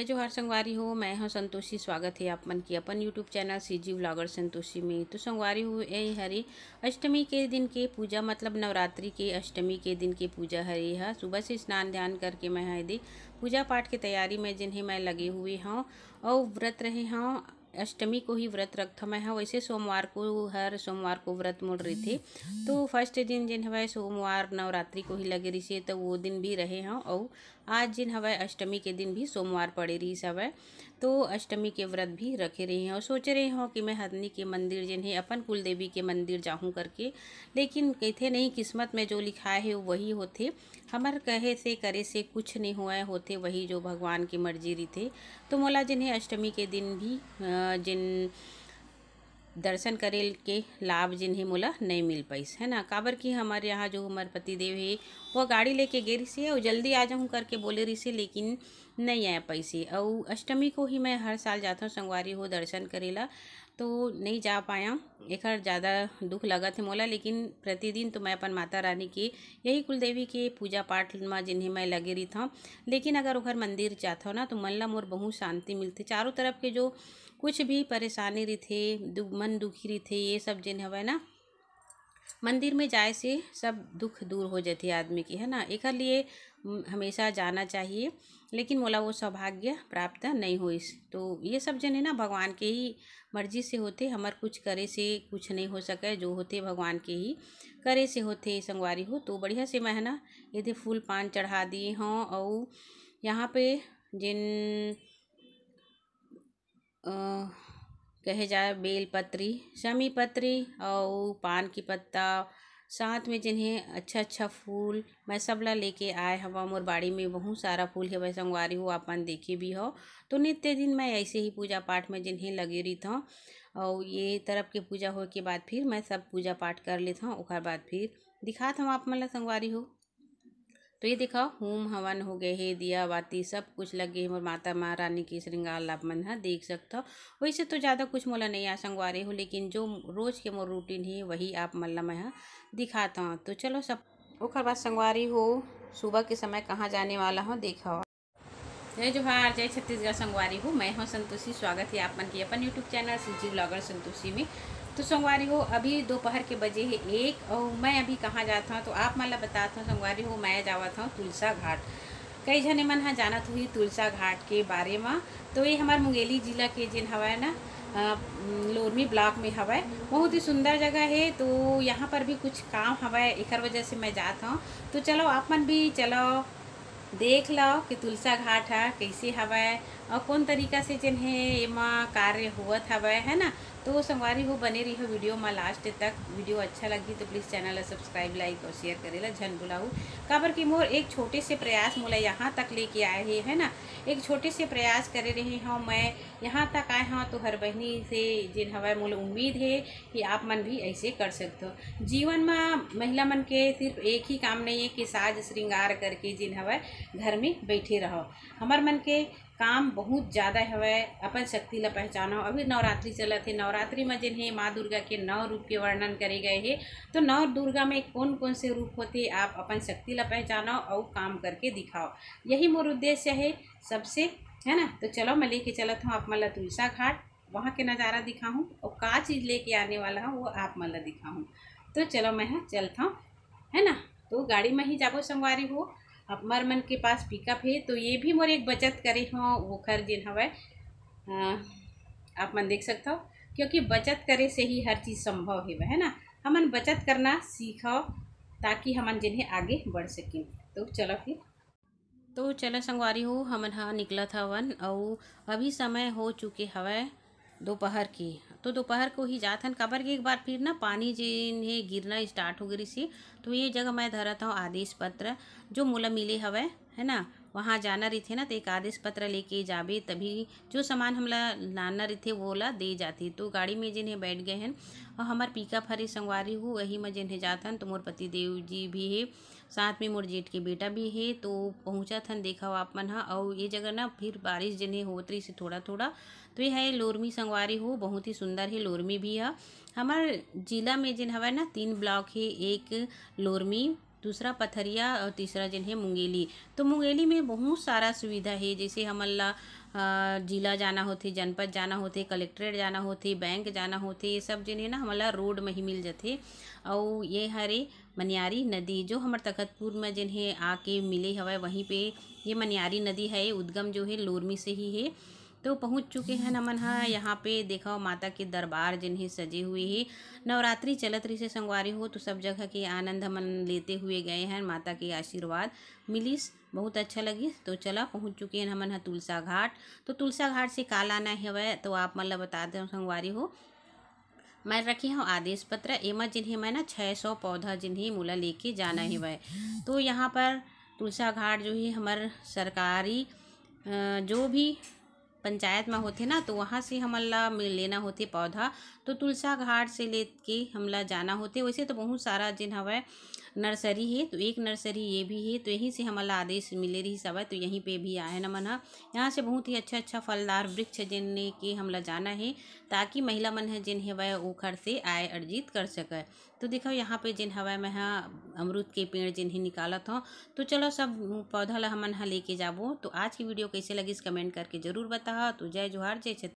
जय जोहार संगवारी हो मैं हूँ संतोषी स्वागत है आप मन की अपन YouTube channel C G blogger Santoshi में तो संगवारी हो ए हरी अष्टमी के दिन के पूजा मतलब नवरात्रि के अष्टमी के दिन के पूजा हरी है सुबह से स्नान ध्यान करके मैं यदि पूजा पाठ की तैयारी में जिन्हें मैं लगे हुए हूँ और व्रत रहे हूँ अष्टमी को ही व्रत रखता मैं हाँ वैसे सोमवार को हर सोमवार को व्रत मोड़ रही थी तो फर्स्ट दिन जिन हवाए सोमवार नवरात्रि को ही लगे रही थी तो वो दिन भी रहे हाँ और आज जिन हवाए अष्टमी के दिन भी सोमवार पड़े रही हवय तो अष्टमी के व्रत भी रखे रहे हैं और सोच रहे हों कि मैं हरनी के मंदिर जिन्हें अपन कुल देवी के मंदिर जाऊँ करके लेकिन कहते नहीं किस्मत में जो लिखा है वही होते हमार कहे से करे से कुछ नहीं हुआ होते वही जो भगवान की मर्जी रही थे तो मोला जिन्हें अष्टमी के दिन भी जिन दर्शन करे के लाभ जिन्हें मोला नहीं मिल पाइस है ना काबर की हमारे यहाँ जो हमारे पतिदेव है वह गाड़ी लेके गे रही है और जल्दी आ जाऊँ करके बोले रही से लेकिन नहीं आया पैसे और अष्टमी को ही मैं हर साल जाता हूँ संगवारी हो दर्शन करेला तो नहीं जा पाया एक हर ज़्यादा दुख लगा थे मोला लेकिन प्रतिदिन तो मैं अपन माता रानी के यही कुलदेवी के पूजा पाठ में जिन्हें मैं लगे रही था लेकिन अगर उखर मंदिर जाता ना तो मन ला मोर बहुत शांति मिलती चारों तरफ के जो कुछ भी परेशानी रही थे दुख मन दुखी रही थे ये सब जिन्हें ना मंदिर में जाए से सब दुख दूर हो हैं आदमी की है ना एक लिए हमेशा जाना चाहिए लेकिन मोला वो सौभाग्य प्राप्त नहीं हो तो ये सब जन है ना भगवान के ही मर्जी से होते हमार कुछ करे से कुछ नहीं हो सके जो होते भगवान के ही करे से होते संगवारी हो तो बढ़िया से मैं है ना यदि फूल पान चढ़ा दिए हों और यहाँ पे जिन आ, कहे जाए बेलपत्री शमी पत्री और पान की पत्ता साथ में जिन्हें अच्छा अच्छा फूल मैं सब ला लेके आए हवा मोर बाड़ी में बहुत सारा फूल है वह संगवारी हो अपन देखे भी हो तो नित्य दिन मैं ऐसे ही पूजा पाठ में जिन्हें लगे रही था और ये तरफ के पूजा हो के बाद फिर मैं सब पूजा पाठ कर लेता हूँ उसके बाद फिर दिखात हम आप मन संगवारी हो तो ये देखो होम हवन हो गए है दिया बाती सब कुछ लग गए मोर माता महारानी की श्रृंगार लाभ मन है हाँ, देख सकते हो वैसे तो ज़्यादा कुछ मोला नहीं आ संगवारे हो लेकिन जो रोज़ के मोर रूटीन है वही आप मल्ला मैं हाँ, दिखाता हूँ तो चलो सब ओकर बाद संगवारी हो सुबह के समय कहाँ जाने वाला हो देखा जय जोहार जय छत्तीसगढ़ संगवारी हूँ मैं हूँ संतोषी स्वागत है आप मन की अपन YouTube channel G blogger Santoshi में तो सोमवारी हो अभी दोपहर के बजे है एक और मैं अभी कहाँ जाता हूँ तो आप माला बताता हूँ सोमवारी हो मैं जावा हूँ तुलसा घाट कई जने मन हाँ जानत हुई तुलसा घाट के बारे में तो ये हमारे मुंगेली जिला के जिन हवा है ना लोरमी ब्लॉक में हवा बहुत ही सुंदर जगह है तो यहाँ पर भी कुछ काम हवा है एक वजह से मैं जाता हूँ तो चलो आप मन भी चलो देख लो कि तुलसा घाट है कैसे हवा है और कौन तरीका से जिन्हें एमा कार्य हुआ हवा है ना तो संगवारी हो बने रही हो वीडियो में लास्ट तक वीडियो अच्छा लगी तो प्लीज़ चैनल ला सब्सक्राइब लाइक और शेयर करे ला झन बुलाऊ काबर कि मोर एक छोटे से प्रयास मोला यहाँ तक लेके आए है, है ना एक छोटे से प्रयास कर रहे हूँ मैं यहाँ तक आए हूँ तो हर बहनी से जिन हवा मोल उम्मीद है कि आप मन भी ऐसे कर सकते हो जीवन में महिला मन के सिर्फ एक ही काम नहीं है कि साज श्रृंगार करके जिन हवा घर में बैठे रहो हमार मन के काम बहुत ज़्यादा है अपन शक्ति ला पहचानो अभी नवरात्रि चलत है नवरात्रि में जिन्हें माँ दुर्गा के नौ रूप के वर्णन करे गए हैं तो नौ दुर्गा में कौन कौन से रूप होते आप अपन शक्ति ला पहचानो और काम करके दिखाओ यही मोर उद्देश्य है सबसे है ना तो चलो मैं लेके चलत हूँ आप मल्ला तुलसा घाट वहाँ के नज़ारा दिखाऊँ और का चीज़ लेके आने वाला हूँ वो आप मल्ला दिखाऊँ तो चलो मैं चलता हूँ है ना तो गाड़ी में ही जाबो संगवारी हो हमार मन के पास पिकअप है तो ये भी मोर एक बचत करे हो खर जिन हवा आप मन देख सकता हो क्योंकि बचत करे से ही हर चीज़ संभव है है ना हमन बचत करना सीखो ताकि हमन जिन्हें आगे बढ़ सकें तो चलो फिर तो चलो संगवारी हो हमन हाँ निकला था वन और अभी समय हो चुके हवा दोपहर की तो दोपहर को ही जाथन हन काबर के एक बार फिर ना पानी जिन गिरना स्टार्ट हो गई सी तो ये जगह मैं धरत हूँ आदेश पत्र जो मोला मिले हवे है ना वहाँ जाना रही थे ना तो एक आदेश पत्र लेके जाबे तभी जो सामान हमला लाना रही थे वो ला दे जाती तो गाड़ी में जिन्हें बैठ गए हैं और हमार पीका फरी संगवारी हूँ वही में जिन्हें जाथन तो मोर पति देव जी भी है साथ में मोर जेठ के बेटा भी है तो पहुँचा था देखा आप मन हाँ और ये जगह ना फिर बारिश जिन्हें होतरी से थोड़ा थोड़ा तो ये है लोरमी संगवारी हो बहुत ही सुंदर है लोरमी भी है हाँ। हमार जिला में जिन हवा ना तीन ब्लॉक है एक लोरमी दूसरा पथरिया और तीसरा जिन है मुंगेली तो मुंगेली में बहुत सारा सुविधा है जैसे हमल ला जिला जाना होते जनपद जाना होते कलेक्ट्रेट जाना होते बैंक जाना होते ये सब जिन है ना हमला रोड में ही मिल जाते और ये हरे मनियारी नदी जो हमारे तखतपुर में जिन है आके मिले हवा वहीं पे ये मनियारी नदी है उद्गम जो है लोरमी से ही है तो पहुंच चुके हैं नमन है हाँ, यहाँ पे देखो माता के दरबार जिन्हें सजी हुई है नवरात्रि चलत रही से संगवारी हो तो सब जगह के आनंद मन लेते हुए गए हैं माता के आशीर्वाद मिलीस बहुत अच्छा लगी तो चला पहुंच चुके हैं हमन है तुलसा घाट तो तुलसा घाट से काल आना है वह तो आप मतलब बता दें संगवारी हो मैं रखी हूँ आदेश पत्र एमा जिन्हें मैं ना छः सौ पौधा जिन्हें मूला लेके जाना ही वह तो यहाँ पर तुलसा घाट जो है हमार सरकारी जो भी पंचायत में होते ना तो वहाँ से हमला लेना होते पौधा तो तुलसा घाट से ले के हमला जाना होते वैसे तो बहुत सारा जिन हवा नर्सरी है तो एक नर्सरी ये भी है तो यहीं से हमला आदेश मिले रही सब तो यहीं पे भी आए ना मन हाँ। यहाँ से बहुत ही अच्छा अच्छा फलदार वृक्ष जिन के हमला जाना है ताकि महिला मन है जिन हवा ओखर से आय अर्जित कर सके तो देखो यहाँ पे जिन हवा में हाँ अमरूद के पेड़ जिन्हें निकालत हो तो चलो सब पौधा ला हमन हाँ लेके जाबो तो आज की वीडियो कैसे लगी इस कमेंट करके ज़रूर बताओ तो जय जोहार जय